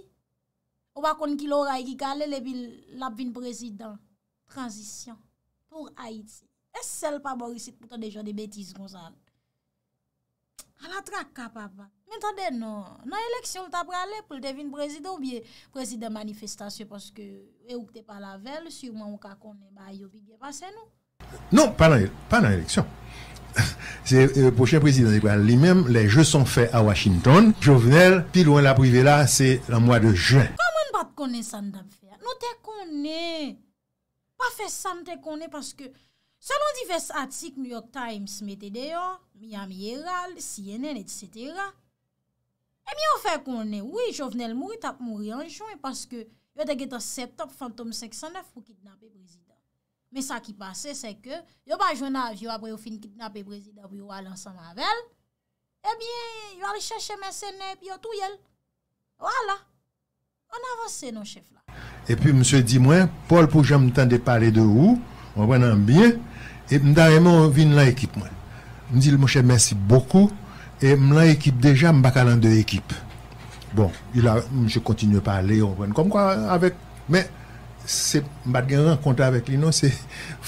Speaker 1: ou bakon ki lora yi ki gale lebi l apvin prezident. Transisyon pou Haïti. Es sel pa borisit mouton de joun de betis, Gonçal. A la trak kap avan. Men tade nou, nan eleksyon ta prale, pou l te vin prezido ou bie prezido manifestasyon paske e ouk te pa la vel, si ou man ou ka konen, ba yo biye basen nou.
Speaker 2: Non, pa nan eleksyon. Se pochè prezidon de kwa li mem, le je son fe a Washington, jovenel, pil ou en la prive la, se la mwa de joun.
Speaker 1: Koman bat konen san dam fe? Nou te konen. Pa fe san te konen paske... Selon divers atik New York Times metede yo, Miami Herald, CNN, etc. E mi yo fe konen, wè, jovenel mou, tap mou re anjou, e paske yo deget an septop Fantom 509 pou kidnap e Brezida. Me sa ki pase, se ke, yo pa jona, yo apre yo fin kidnap e Brezida pou yo alansan anvel, e eh bien, yo a recheche mè senè pi yo tou yel. Wala, an avanse nou chef la.
Speaker 2: E pi msè di mwen, pol pou jom nou tan de pale de ou, wè mwen anbyen, E mda remon vin la ekip mwen. Mdi li mwche mwensi bokou. E mla ekip deja mbakalan de ekip. Bon, il a, mje kontinu pa ale, onwen kom kwa avek. Men, se mbat gen renkontre avek li non, se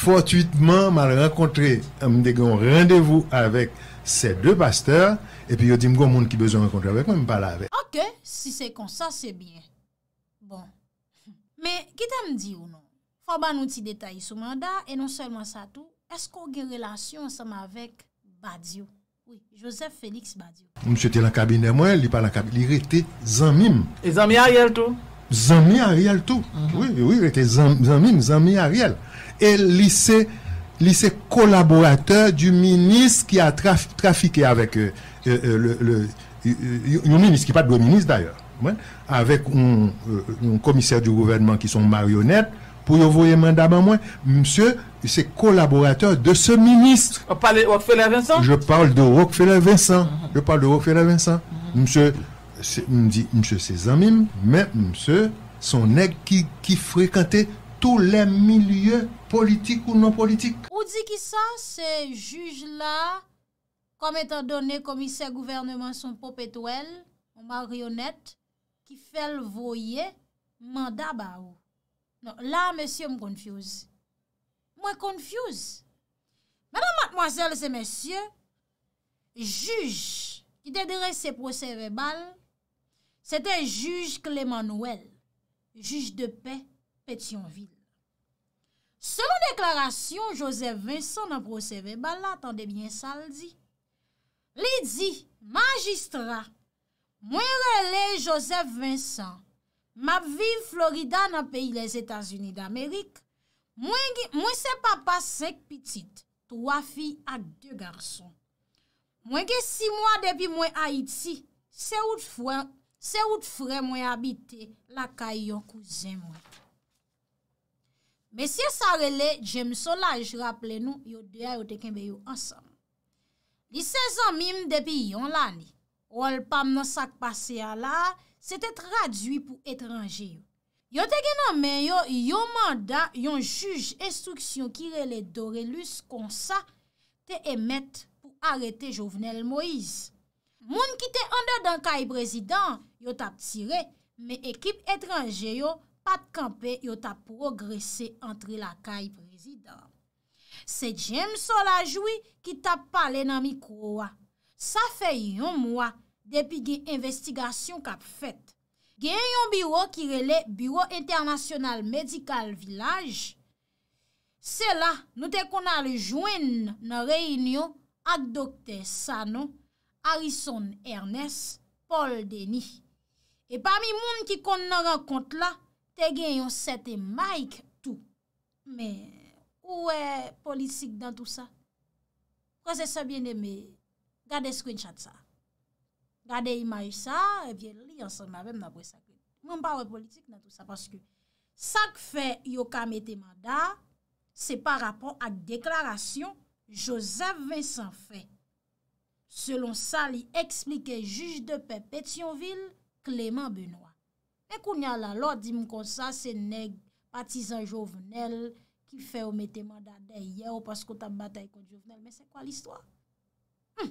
Speaker 2: fortuitman mwa renkontre, mde gen randevou avek se de pasteur, epi yo di mgon moun ki bezon renkontre avek mwen, mpa la avek.
Speaker 1: Ok, si se kon sa, se bien. Bon. Men, ki ta mdi ou non? Foba nou ti detay sou manda, e non selman sa tou. Esko gen relasyon sam avek Badiou? Oui, Joseph Fenix Badiou.
Speaker 2: Mse te la kabine mwen, li pa la kabine, li rete zanmim. E zanmi a riel tou? Zanmi a riel tou, mhm. oui, oui, rete zanmim, zanmi a riel. E lise lise kolaborateur du minis ki a trafike avek yon minis ki pat do minis dayor. Avek yon komiser du gouvernement ki son marionet pou yon voye manda mwen mwen. Mse ces collaborateurs de ce ministre. On parle de Rockefeller Vincent Je parle de Rockefeller Vincent. Je parle de Rockefeller Vincent. Monsieur, me dit, monsieur, Cézanne, mais monsieur, son nègre qui, fréquentait tous les milieux politiques ou non politiques.
Speaker 1: Vous dit qui ça, ces juge là comme étant donné commissaire gouvernement son popétuel, marionnette, qui fait le voyer mandat Non, là, monsieur, me confuse. mwen konfyouz. Mè nan matmoazèl zè mèsyè, juj ki dèdre se prosève bal, sè tè juj Clément Noël, juj de pè Petionville. Sè mwen deklarasyon, Josef Vincent nan prosève bal, la tande bien sal di. Li di, magistra, mwen relè Josef Vincent, ma viv Florida nan peyi les Etats-Unis d'Amérique, Mwen se papa sek pitit, troa fi ak de garson. Mwen ge si mwa depi mwen Haiti, se wout fwè mwen abite la kay yon kouzen mwen. Mwen se sarele, jem solaj raple nou yon de ayote kenbe yon ansam. Li se zanmim depi yon lani, wol pa mwen sak pase ya la, se te tradwi pou etranje yon. Yon te gen nan men yo, yon manda, yon juj instruksyon kirele Dorelus konsa te emet pou arete Jovenel Moïse. Moun ki te ande dan kay e prezident, yon tap tire, men ekip etranje yo pat kampe yon tap progresse antre la kay e prezident. Sej jem so la jwi ki tap pale nan mikro wa. Sa fe yon mwa depi gen investigasyon kap fet. gen yon biro ki rele biro internasyonal medikal vilaj, se la nou te kon ale jwen nan reynyon ak dokte Sano, Harrison Ernest, Paul Denis. E pa mi moun ki kon nan rakont la, te gen yon sete Mike tou. Me, ou e polisik dan tout sa? Kwa se sa bine me, gade screenchat sa. Kade imay sa, e vye li ansan mavem na bwe sa. Mwen pa wè politik nan tout sa. Paske, sa k fè yo ka mette mandat, se pa rapon ak deklarasyon, josef Vincent fè. Selon sa li eksplike juj de pepe Etionville, Clément Benoit. E koun ya la lò, di m kon sa, se neg patizan jovenel, ki fè yo mette mandat deyye, ou paskou ta batay kon jovenel. Men se kwa l'histoire?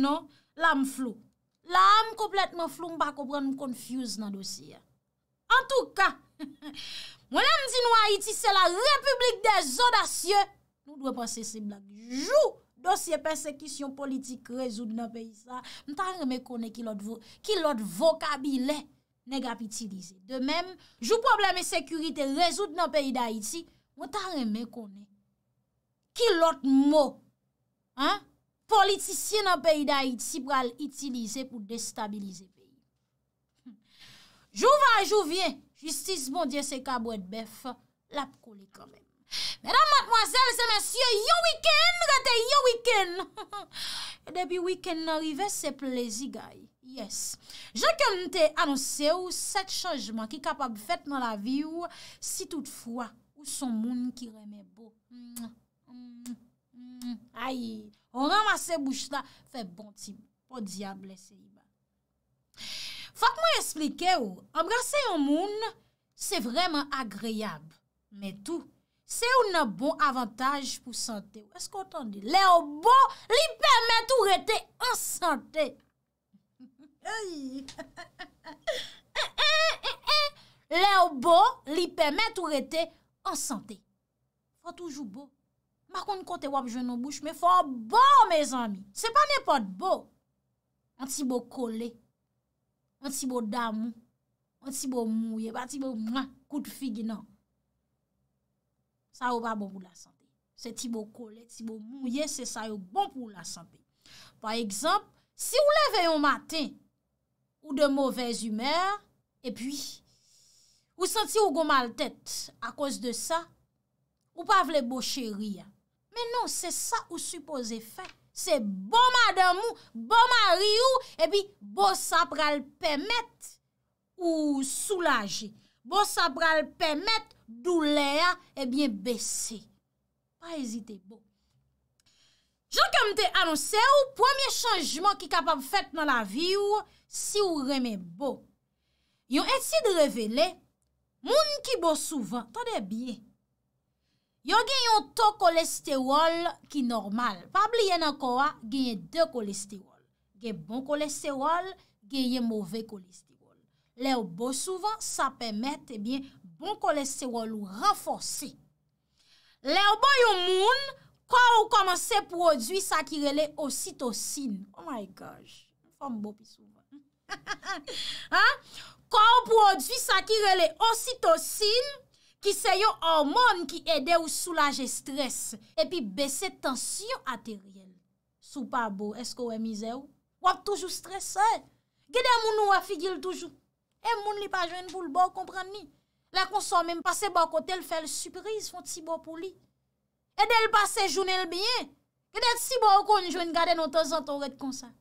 Speaker 1: Non, la m flou. La am kompletman flou mba kobran mkonfuse nan dosye. An tou ka, mwen an di nou Haiti se la Republik des Audacieux, nou dwe panse se blag. Jou dosye persekisyon politik rezoud nan peyi sa, mwen tan reme konen ki lot vokabilen negap itilize. De men, jou probleme sekurite rezoud nan peyi da Haiti, mwen tan reme konen ki lot mo. An? politisyen an peyda iti pral itilize pou destabilize pey. Hmm. Jou van, jou vye, justis mondye se kabwet bef, lap kou li kame. Mèdam matmoazel, se mèsye, yo wiken, gante yo wiken. E debi wiken n'arive, se plezi gay. Yes. Je kante anose ou set chanjman ki kapab fèt nan la vi ou si toutfwa ou son moun ki reme bo. Ayey. Ou nan mase bouche la, fè bon ti, pou bon diable se yi ba. Fak mwen esplike ou, embrase yon moun, se vremen agreyab. Metou, se ou nan bon avantaj pou sante. Eskou otan di? Le ou bon, li pemet ou rete en sante. Le ou bon, li pemet ou rete en sante. Pan toujou bon. pa kon kon te wap jenon bouch, me fò bo, me zanmi, se pa ne pot bo, an ti bo kole, an ti bo dam, an ti bo mouye, an ti bo mwen kout figi nan, sa yo ba bon pou la sanpe. Se ti bo kole, ti bo mouye, se sa yo bon pou la sanpe. Pa ekzamp, si ou leve yon maten, ou de mouvez humer, e pi, ou santi ou gomal tet, a kos de sa, ou pa vle bo cheri ya, Men non, se sa bon ou supose fe. Se bon madamou, bon mariyou, e bi bo sa pral pemet ou soulaje. Bo sa pral pemet, doulea, e eh bi besi. Pa ezite bo. Jok amte anonsè ou, pwemye chanjman ki kapab fèt nan la vi ou, si ou reme bo. Yo etsi de revele, moun ki bo souvan, tade biye. Yo gen yon to kolesterol ki normal. Pabli yon akowa gen yon de kolesterol. Gen yon bon kolesterol, gen yon mouve kolesterol. Le ou bo souvan, sa pemet, ebyen, eh bon kolesterol ou renforsi. Le ou bo yon moun, kwa ou komanse prodwi sakirele ositosin. Oh my gosh, fom bo pi souvan. Kwa ou prodwi sakirele ositosin, ki se yo hormon ki ede ou soulaje stres, epi bese tensyon ateryen. Sou pa bo, esko we mize ou? Wap toujou stres se? Gede moun ou afigil toujou? E moun li pa jwen pou l bo kompren ni? La konson menm pase bo kote l fel suprise, fon tsi bo pou li. E del pase jounel beye? Gede tsi bo konjwen gade nou tozant ou ret konsan?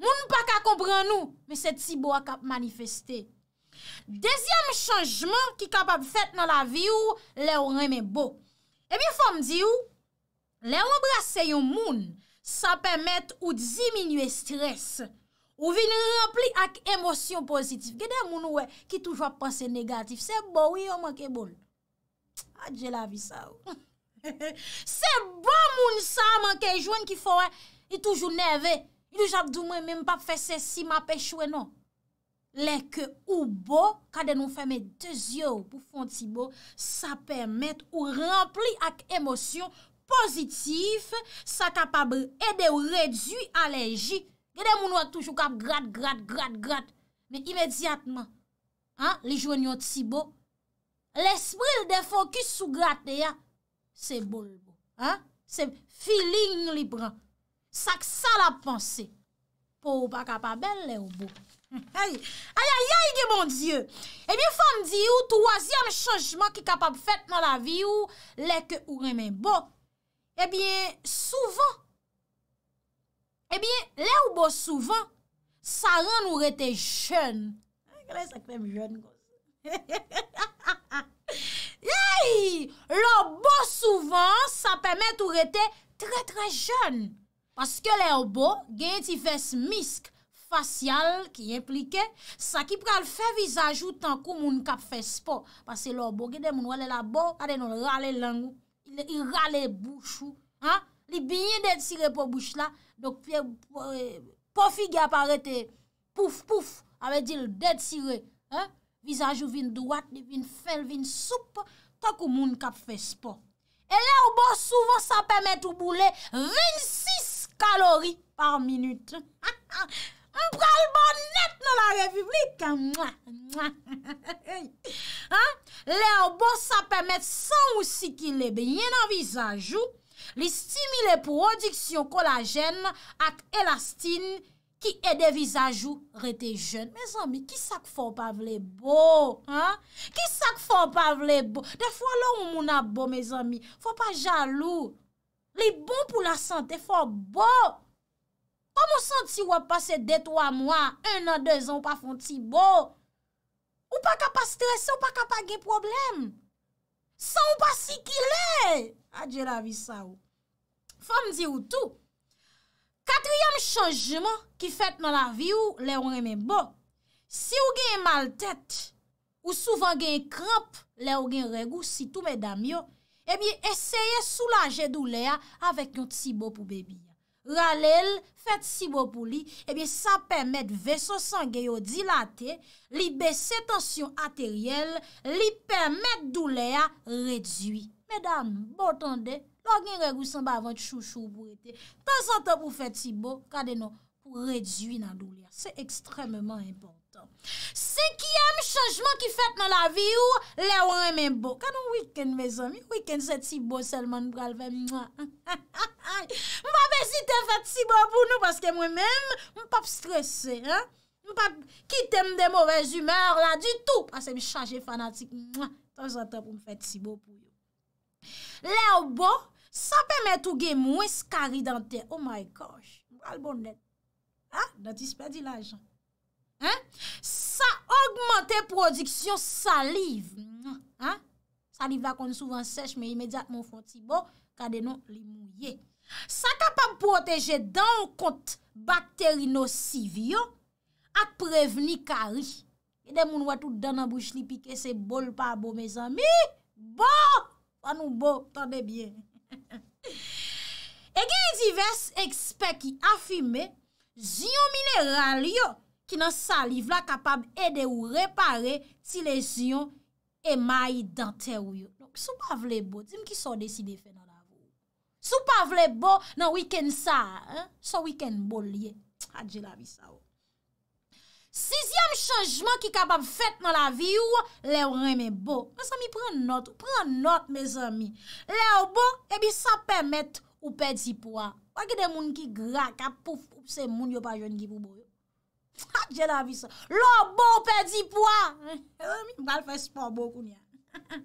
Speaker 1: Moun pa ka kompren nou, me se tsi bo akap manifesti, Dezyam chanjman ki kapap fet nan la vi ou, le ou reme bo. E mi fòm di ou, le ou embrase yon moun, sa pèmèt ou dziminye stres, ou vinre rempli ak emosyon pozitif. Kèdè moun wè ki toujwa panse negatif? Se bo wè yon manke bol. Adje la vi sa ou. Se bo moun sa manke jwen ki fò wè, yi toujwa neve. Yi toujwa doun mwen mèm pa fè se si mapè chwe non. Lè ke ou bo kade nou fèmè tezyò pou fon ti bo, sa pèmèt ou rempli ak emosyon pozitif, sa kapabè edè ou rejü alèji. Gèdè moun wè toujou kap grat, grat, grat, grat, mè imèdziatman, li jwen yon ti bo, l'espril de fò küs sou grat de ya, se bol bo. Se filin li pran, sak sa la pansè pou ou pa kapabè lè ou bo. Ay, ay, ay, ay, gen bon diyo. Ebyen, eh fòm diyo, tou waziyan chanjman ki kapap fèt nan la viyo lè ke ou remè bo. Ebyen, souvan, ebyen, lè ou bo souvan, sa ran ou rete jen. Gè lè sakpèm jen. Yay! Lè ou bo souvan, sa pèmèt ou rete trè trè jen. Paske lè ou bo, gen ti fès misk. ki implike, sa ki pral fe vizajou tankou moun kap fe sport. Pase lor bo gede moun wale la bo, ade non rale langou, il rale bouchou, li bini detire pou bouch la, dok pe euh, pofi ge aparete, pouf pouf, ave di detire, vizajou vin drouat, vin fel, vin soup, tankou moun kap fe sport. E lor bo souvo sa pemet ou boule 26 kalori par minute. Ha ha ha! Un kalbon net nan la revivlik. Le obo sa pemet san ou si ki le benyen an vizajou. Li stimi le prodiksyon kolajen ak elastin ki ede vizajou rete jen. Me zanmi, ki sa k fò pa vle bo? Ki sa k fò pa vle bo? De fwa lo mou na bo, me zanmi, fò pa jalou. Li bon pou la sante fò bo. Komo san ti wap pase de 3 mwa, 1 an, 2 an, pa fon ti bo? Ou pa kapa stresse, ou pa kapa gen problem? San ou pa si ki le? Adje la vi sa ou. Fon di ou tou. Katriyam chanjman ki fet nan la vi ou, le ou reme bo. Si ou gen mal tet, ou souvan gen krap, le ou gen regou, si tou me dam yo, ebi eh eseye soulaje dou le a avek yon ti bo pou bebi. Ralel fèt si bo pou li, ebi sa pèmèt vèso sangè yo dilatè, li bè sè tonsyon atèryèl, li pèmèt doulè ya redwi. Medam, bo tonde, lòk ni rè gousan ba avant chou chou pou etè. Tansantan pou fèt si bo, kade nou pou redwi nan doulè ya. Se ekstremèman impon. Sekyem chanjman ki fet nan la vi ou Le ouan men bo Kan nou wiken me zan Mi wiken se tsi bo selman pral ve Mwa ha ha ha Mwa besi te fet tsi bo pou nou Paske mwen men mwen pap stresse Mwen pap kitem de mwovez humer la du tou Ase mi chanje fanatik Mwa Ton zantan pou mwen fet tsi bo pou yo Le ou bo Sa pemet ou gen mwen skari dante Oh my gosh Mwa al bon net Ha? Ah, Nwati se pedi la jante Sa augmente prodiksyon saliv Saliv la kon souvan sech Me imediat moun fonti bo Kade non li mouye Sa kapam proteje Dan kont bakterino sivyo Ak preveni kari E de moun watou dan nan bouch li pike Se bol pa bo me zami Bo! Panou bo, tande bien E gen yon divers ekspert ki afime Ziyon mineral yo Ki nan saliv la kapab ede ou repare si lesyon emayi dante ou yo. Sou pa vle bo, di mi ki sou deside fe nan la vi ou. Sou pa vle bo nan wiken sa, eh? sou wiken bolye. Adje la vi sa ou. Sizyam chanjman ki kapab fet nan la vi ou, le ou reme bo. Mwen sami pren not, pren not men sami. Le ou bo, ebi sa pemet ou ped si po a. Wak e de moun ki gra, ka pouf pouf se moun yo pa jen ki pou bo yo. Jè la vi sa. Le obo pè di pwa. Mi bal fè s'pon bo koun ya.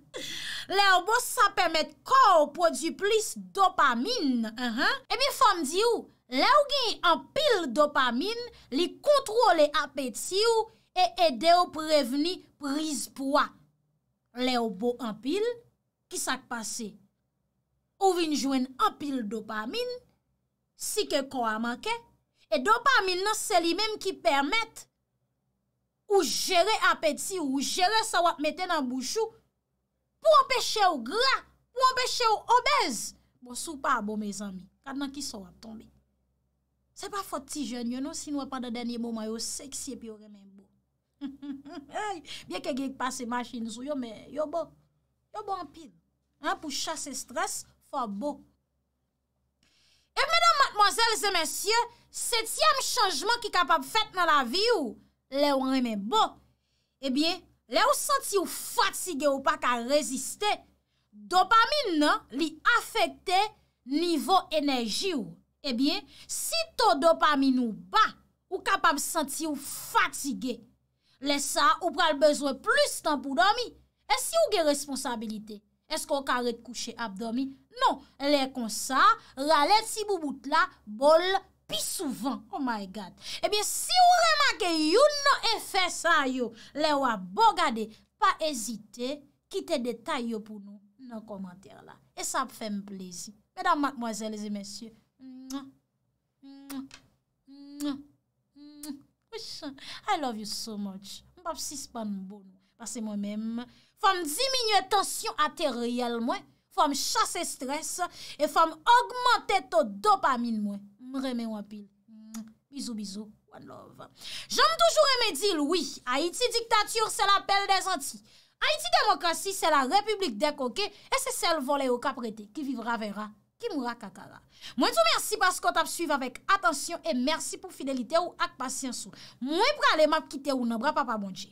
Speaker 1: Le obo sa pèmèt kò ou pò di plis dopamin. E mi fòm di ou, le ou gen an pil dopamin, li kontrole apet si ou, e ede ou preveni priz pwa. Le obo an pil, ki sak pase? Ou vin jwen an pil dopamin, si ke kò a manke, si ke kò a manke, E dopamin nan seli menm ki permèt ou jere apetit ou jere sa wap mette nan bouchou pou anpeche ou gra, pou anpeche ou obez. Bon sou pa a bo me zanmi, kad nan ki sa wap tonbi. Se pa fote ti jen, yon nou si nou wè pande denye mouman yo seksi epi yo remen bo. Bien ke gey passe masin sou yo, men yo bo. Yo bo anpil. An pou chase stres, fote bo. Eh, et mèdam matmozèl zè mèsyè, sètyèm chanjman ki kapab fèt nan la vi ou, lè eh ou an remè bo. Ebyen, lè ou santi non, ou fatige eh ou pa ka reziste, dopamin nan li afekte nivou enerji ou. Ebyen, si to dopamin ou pa ou kapab santi ou fatige, lè sa ou pral bezwe plus tan pou domi. E si ou gen responsabilite, esko ou ka ret kouche ap domi? Non, le konsa, ralet si bouboute la, bol pi souvan. Oh my God. Ebyen, eh si ou remake yon no efesan yo, le wap boga de pa ezite, kite detay yo pou nou nan komantere la. E sa ap fè mplezi. Medan mkmozele ze monsye. Mwak, mwak, mwak, mwak. Wishan, I love you so much. Mpap si span bon, pase mwen men. Fon ziminye tansyon ateryal mwen. Fom chase stres E fom augmente to dopamin mwen Mremen wapil Bizou bizou Jom toujou remedil Aiti diktatur se la pel de zanti Aiti demokrasi se la republik de koke E se sel vole yo kaprete Ki vivra vera, ki mra kakara Mwen tou mersi paskot ap suyve avek Atensyon e mersi pou fidelite ou ak pasyansou Mwen prale map kite ou nabra non, papamonje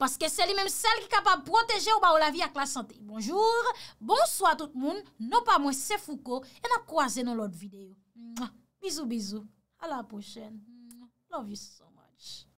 Speaker 1: Paske se li menm sel ki kapab proteje ou ba ou la vi ak la sante Bonjour, bonsoit tout moun, nou pa mwen Sefouko E na kwa ze nou lot videyo Bizou bizou, ala aposhen Love you so much